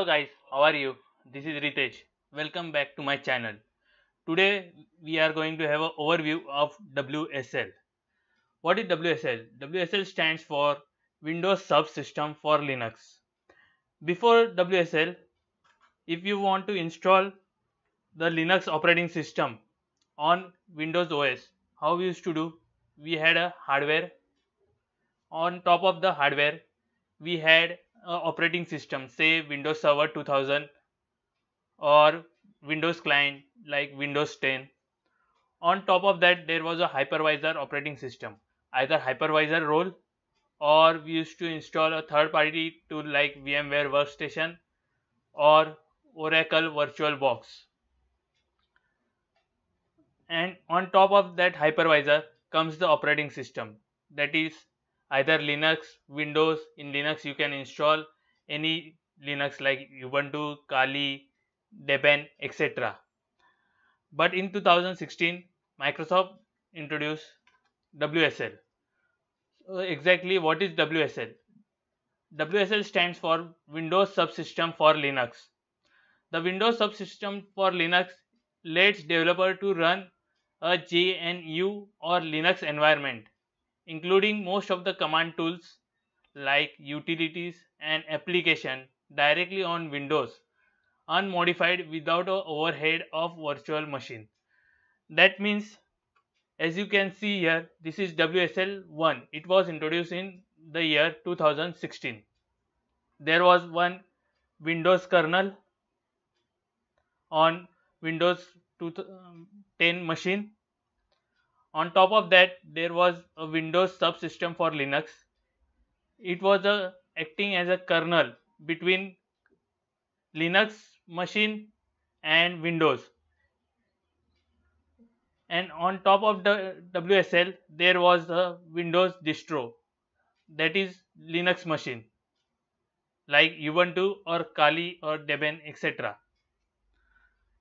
Hello guys, how are you? This is Ritesh. Welcome back to my channel. Today we are going to have an overview of WSL. What is WSL? WSL stands for Windows Subsystem for Linux. Before WSL, if you want to install the Linux operating system on Windows OS, how we used to do, we had a hardware. On top of the hardware, we had operating system say windows server 2000 or windows client like windows 10 on top of that there was a hypervisor operating system either hypervisor role or we used to install a third party tool like vmware workstation or oracle virtualbox and on top of that hypervisor comes the operating system that is either linux windows in linux you can install any linux like ubuntu kali debian etc but in 2016 microsoft introduced wsl so exactly what is wsl wsl stands for windows subsystem for linux the windows subsystem for linux lets developer to run a gnu or linux environment including most of the command tools like utilities and application directly on Windows unmodified without a overhead of virtual machine. That means as you can see here this is WSL1 it was introduced in the year 2016. There was one Windows kernel on Windows um, 10 machine on top of that, there was a Windows subsystem for Linux. It was a, acting as a kernel between Linux machine and Windows. And on top of the WSL, there was a Windows distro that is Linux machine like Ubuntu or Kali or Debian etc.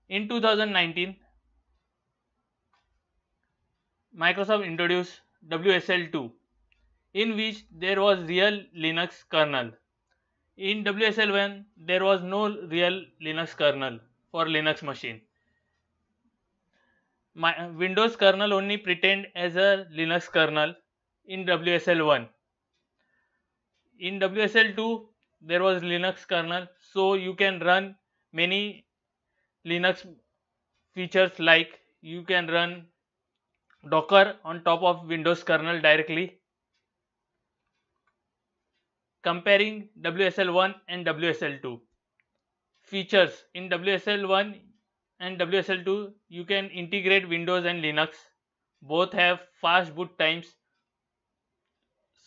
In 2019, Microsoft introduced WSL2 in which there was real Linux kernel. In WSL1 there was no real Linux kernel for Linux machine. My uh, Windows kernel only pretend as a Linux kernel in WSL1. In WSL2 there was Linux kernel so you can run many Linux features like you can run Docker on top of Windows kernel directly. Comparing WSL1 and WSL2. Features in WSL1 and WSL2 you can integrate Windows and Linux. Both have fast boot times.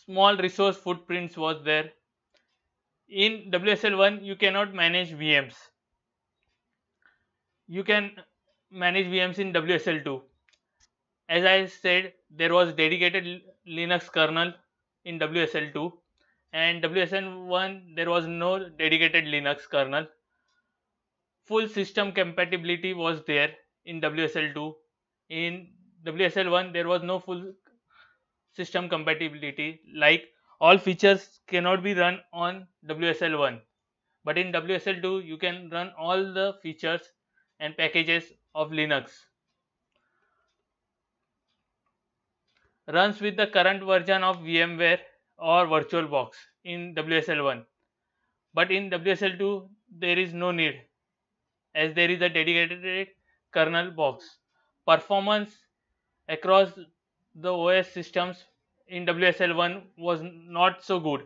Small resource footprints was there. In WSL1 you cannot manage VMs. You can manage VMs in WSL2 as I said, there was dedicated Linux kernel in WSL2 and WSL1 there was no dedicated Linux kernel. Full system compatibility was there in WSL2. In WSL1 there was no full system compatibility like all features cannot be run on WSL1 but in WSL2 you can run all the features and packages of Linux. runs with the current version of VMware or VirtualBox in WSL1. But in WSL2, there is no need as there is a dedicated kernel box. Performance across the OS systems in WSL1 was not so good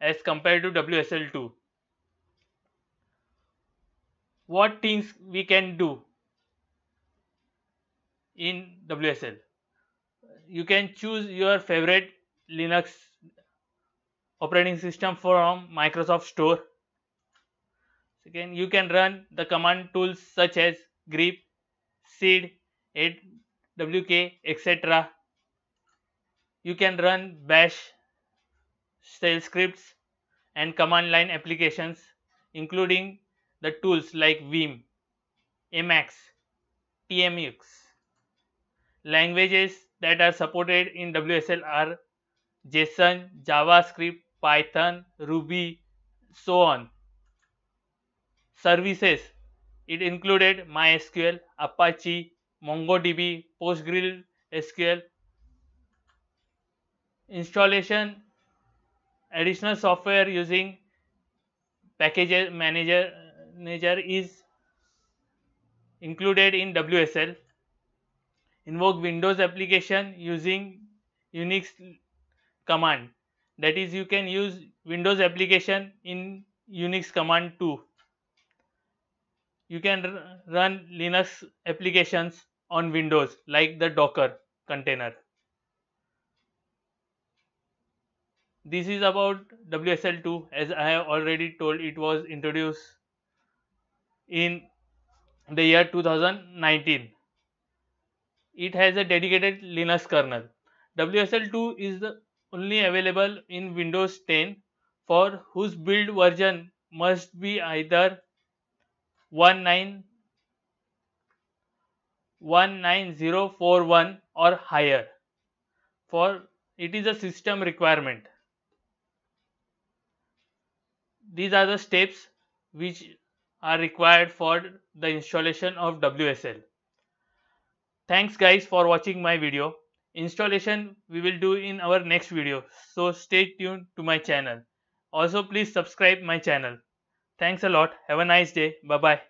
as compared to WSL2. What things we can do in WSL? you can choose your favorite Linux operating system from Microsoft Store. Again, you can run the command tools such as grep, seed, awk, wk etc. You can run bash shell scripts and command line applications including the tools like Vim, Emacs, TMUX, languages that are supported in WSL are JSON, JavaScript, Python, Ruby, so on. Services it included MySQL, Apache, MongoDB, PostgreSQL. Installation additional software using package manager, manager is included in WSL invoke windows application using unix command that is you can use windows application in unix command too you can run linux applications on windows like the docker container this is about wsl2 as i have already told it was introduced in the year 2019 it has a dedicated Linux kernel. WSL2 is the only available in Windows 10 for whose build version must be either 1919041 or higher for it is a system requirement. These are the steps which are required for the installation of WSL. Thanks guys for watching my video. Installation we will do in our next video. So stay tuned to my channel. Also please subscribe my channel. Thanks a lot. Have a nice day. Bye bye.